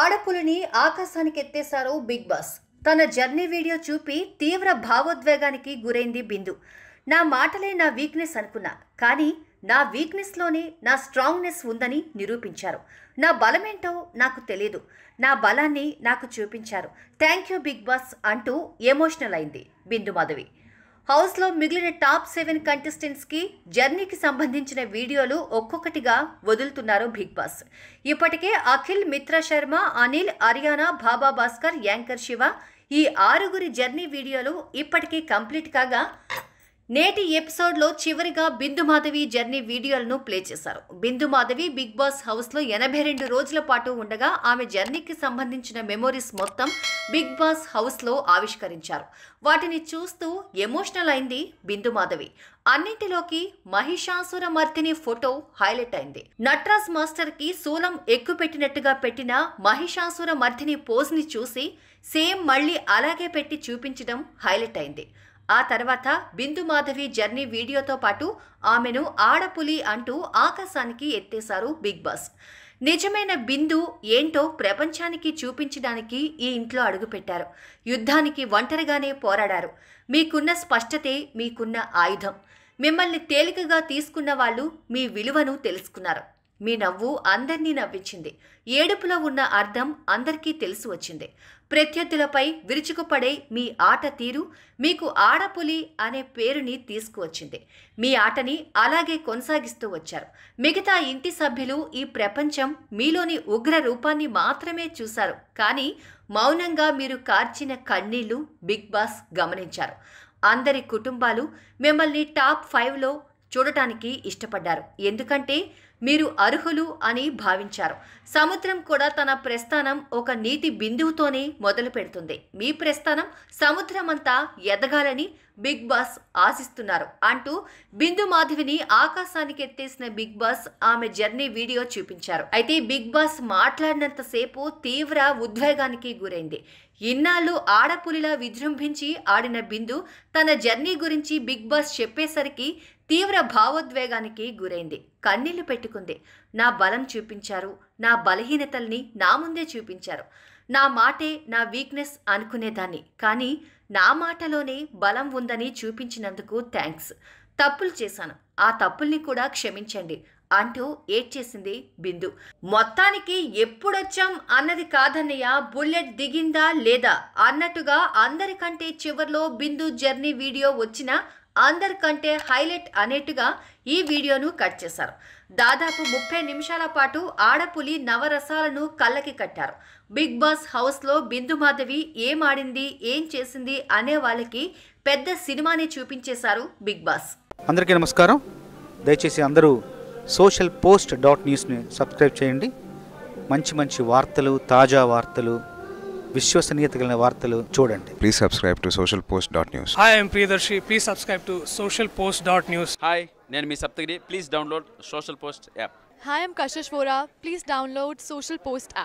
ఆడపులిని ఆకాశానికి ఎత్తేశారు Bigg Boss తన జర్నీ వీడియో చూపి తీవ్ర భావోద్వేగానికి గురైంది బిందు నా మాటలే నా వీక్నెస్ అనుకున్నా కానీ నా వీక్నెస్లోనే నా స్ట్రాంగ్నెస్ ఉందని నిరూపించారు నా బలమేంటో నాకు తెలియదు నా బలాన్ని నాకు చూపించారు థ్యాంక్ యూ బిగ్ బాస్ అంటూ ఎమోషనల్ అయింది బిందు మాధవి హౌస్లో మిగిలిన టాప్ సెవెన్ కంటెస్టెంట్స్కి జర్నీకి సంబంధించిన వీడియోలు ఒక్కొక్కటిగా వదులుతున్నారు బిగ్ బాస్ ఇప్పటికే అఖిల్ మిత్ర శర్మ అనిల్ అరియానా బాబా భాస్కర్ యాంకర్ శివ ఈ ఆరుగురి జర్నీ వీడియోలు ఇప్పటికీ కంప్లీట్ కాగా నేటి ఎపిసోడ్లో చివరిగా బిందు మాధవి జర్నీ వీడియోలను ప్లే చేశారు బిందు మాధవి బిగ్ బాస్ హౌస్లో ఎనభై రెండు రోజుల పాటు ఉండగా ఆమె జర్నీకి సంబంధించిన మెమోరీస్ మొత్తం బిగ్ బాస్ హౌస్లో ఆవిష్కరించారు వాటిని చూస్తూ ఎమోషనల్ అయింది బిందు మాధవి అన్నింటిలోకి మహిషాసుర మర్తిని ఫోటో హైలైట్ అయింది నట్రాజ్ మాస్టర్ కి శూలం ఎక్కుపెట్టినట్టుగా పెట్టిన మహిషాసుర మర్తిని పోజ్ని చూసి సేమ్ మళ్ళీ అలాగే పెట్టి చూపించడం హైలైట్ అయింది ఆ తర్వాత బిందు మాధవి జర్నీ వీడియోతో పాటు ఆమెను ఆడపులి అంటూ ఆకాశానికి ఎత్తేశారు బిగ్ బాస్ నిజమైన బిందు ఏంటో ప్రపంచానికి చూపించడానికి ఈ ఇంట్లో అడుగుపెట్టారు యుద్ధానికి ఒంటరిగానే పోరాడారు మీకున్న స్పష్టతే మీకున్న ఆయుధం మిమ్మల్ని తేలికగా తీసుకున్న వాళ్ళు మీ విలువను తెలుసుకున్నారు మీ నవ్వు అందరినీ నవ్వించింది ఏడుపులో ఉన్న అర్థం అందరికీ తెలిసి వచ్చింది ప్రత్యర్థులపై విరుచుకుపడే మీ ఆట తీరు మీకు ఆడపులి అనే పేరుని తీసుకువచ్చింది మీ ఆటని అలాగే కొనసాగిస్తూ వచ్చారు మిగతా ఇంటి సభ్యులు ఈ ప్రపంచం మీలోని ఉగ్ర రూపాన్ని మాత్రమే చూశారు కానీ మౌనంగా మీరు కార్చిన కన్నీళ్లు బిగ్ బాస్ గమనించారు అందరి కుటుంబాలు మిమ్మల్ని టాప్ ఫైవ్లో చూడటానికి ఇష్టపడ్డారు ఎందుకంటే మీరు అర్హులు అని భావించారు సముద్రం కూడా తన ప్రస్థానం ఒక నీటి బిందువుతోనే మొదలు పెడుతుంది మీ ప్రస్థానం సముద్రమంతా ఎదగాలని బిగ్ బాస్ ఆశిస్తున్నారు అంటూ బిందు మాధవిని ఆకాశానికి ఎత్తేసిన బిగ్ బాస్ ఆమె జర్నీ వీడియో చూపించారు అయితే బిగ్ బాస్ మాట్లాడినంతసేపు తీవ్ర ఉద్వేగానికి గురైంది ఇన్నాళ్ళు ఆడపులిలా విజృంభించి ఆడిన బిందు తన జర్నీ గురించి బిగ్ బాస్ చెప్పేసరికి తీవ్ర భావోద్వేగానికి గురైంది కన్నీళ్లు పెట్టుకుంది నా బలం చూపించారు నా బలహీనతల్ని నా ముందే చూపించారు నా మాటే నా వీక్నెస్ అనుకునేదాన్ని కానీ నా మాటలోనే బలం ఉందని చూపించినందుకు థ్యాంక్స్ తప్పులు చేశాను ఆ తప్పుల్ని కూడా క్షమించండి అంటూ ఏడ్చేసింది బిందు మొత్తానికి ఎప్పుడొచ్చాం అన్నది కాదన్నయ్య బుల్లెట్ దిగిందా లేదా అన్నట్టుగా అందరికంటే చివర్లో బిందు జర్నీ వీడియో వచ్చినా అందరికంటే హైలైట్ అనేట్టుగా ఈ వీడియోను కట్ చేశారు దాదాపు ముప్పై నిమిషాల పాటు ఆడపులి నవరసాలను కళ్ళకి కట్టారు బిగ్ బాస్ హౌస్లో బిందు మాధవి ఏం ఆడింది ఏం చేసింది అనే వాళ్ళకి పెద్ద సినిమాని చూపించేశారు బిగ్ బాస్ అందరికీ నమస్కారం దయచేసి అందరూ సోషల్ పోస్ట్ డాట్ న్యూస్ని సబ్స్క్రైబ్ చేయండి మంచి మంచి వార్తలు తాజా వార్తలు విశ్వసనీయత కలిగిన వార్తలు చూడండి please subscribe to social post dot news hi I'm Priyadarshi please subscribe to social post dot news hi నేను మీ Saptagiri please download social post app hi I'm Kashish Vora please download social post app